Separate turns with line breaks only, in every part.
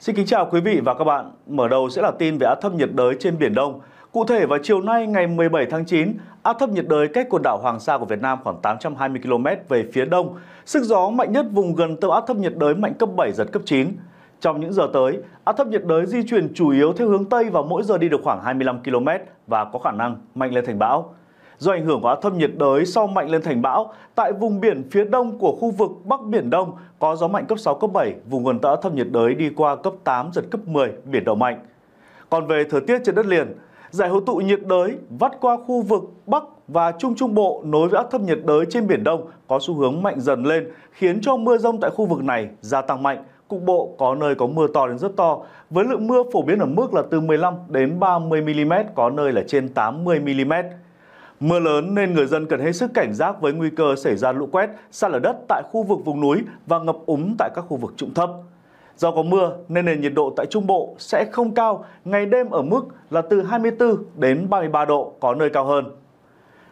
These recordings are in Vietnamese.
Xin kính chào quý vị và các bạn. Mở đầu sẽ là tin về áp thấp nhiệt đới trên Biển Đông. Cụ thể vào chiều nay ngày 17 tháng 9, áp thấp nhiệt đới cách quần đảo Hoàng Sa của Việt Nam khoảng 820 km về phía đông. Sức gió mạnh nhất vùng gần tâm áp thấp nhiệt đới mạnh cấp 7 giật cấp 9. Trong những giờ tới, áp thấp nhiệt đới di chuyển chủ yếu theo hướng Tây và mỗi giờ đi được khoảng 25 km và có khả năng mạnh lên thành bão do ảnh hưởng của áp thấp nhiệt đới sau mạnh lên thành bão. Tại vùng biển phía đông của khu vực Bắc Biển Đông có gió mạnh cấp 6, cấp 7, vùng gần tâm áp thấp nhiệt đới đi qua cấp 8, giật cấp 10, biển động mạnh. Còn về thời tiết trên đất liền, giải hội tụ nhiệt đới vắt qua khu vực Bắc và Trung Trung Bộ nối với áp thấp nhiệt đới trên Biển Đông có xu hướng mạnh dần lên, khiến cho mưa rông tại khu vực này gia tăng mạnh. Cục bộ có nơi có mưa to đến rất to, với lượng mưa phổ biến ở mức là từ 15 đến 30 mm, có nơi là trên 80 mm. Mưa lớn nên người dân cần hết sức cảnh giác với nguy cơ xảy ra lũ quét, sạt lở đất tại khu vực vùng núi và ngập úng tại các khu vực trũng thấp. Do có mưa nên nền nhiệt độ tại Trung Bộ sẽ không cao, ngày đêm ở mức là từ 24 đến 33 độ, có nơi cao hơn.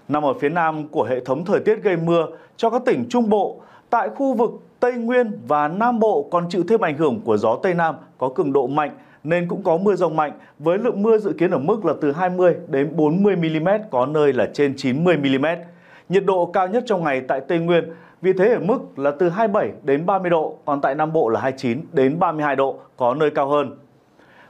Nằm ở phía nam của hệ thống thời tiết gây mưa cho các tỉnh Trung Bộ, tại khu vực Tây Nguyên và Nam Bộ còn chịu thêm ảnh hưởng của gió Tây Nam có cường độ mạnh nên cũng có mưa rông mạnh với lượng mưa dự kiến ở mức là từ 20 đến 40 mm, có nơi là trên 90 mm. Nhiệt độ cao nhất trong ngày tại Tây Nguyên vì thế ở mức là từ 27 đến 30 độ, còn tại Nam Bộ là 29 đến 32 độ, có nơi cao hơn.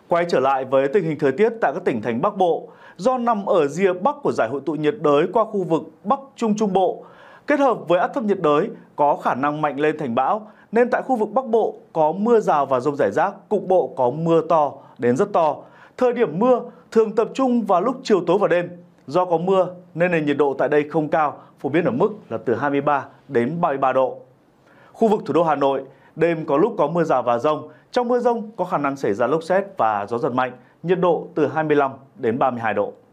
Quay trở lại với tình hình thời tiết tại các tỉnh thành Bắc Bộ, do nằm ở rìa Bắc của giải hội tụ nhiệt đới qua khu vực Bắc Trung Trung Bộ, kết hợp với áp thấp nhiệt đới có khả năng mạnh lên thành bão nên tại khu vực Bắc Bộ có mưa rào và rông rải rác, cục bộ có mưa to đến rất to. Thời điểm mưa thường tập trung vào lúc chiều tối và đêm. Do có mưa nên nền nhiệt độ tại đây không cao, phổ biến ở mức là từ 23 đến 33 độ. Khu vực thủ đô Hà Nội, đêm có lúc có mưa rào và rông. Trong mưa rông có khả năng xảy ra lốc xét và gió giật mạnh, nhiệt độ từ 25 đến 32 độ.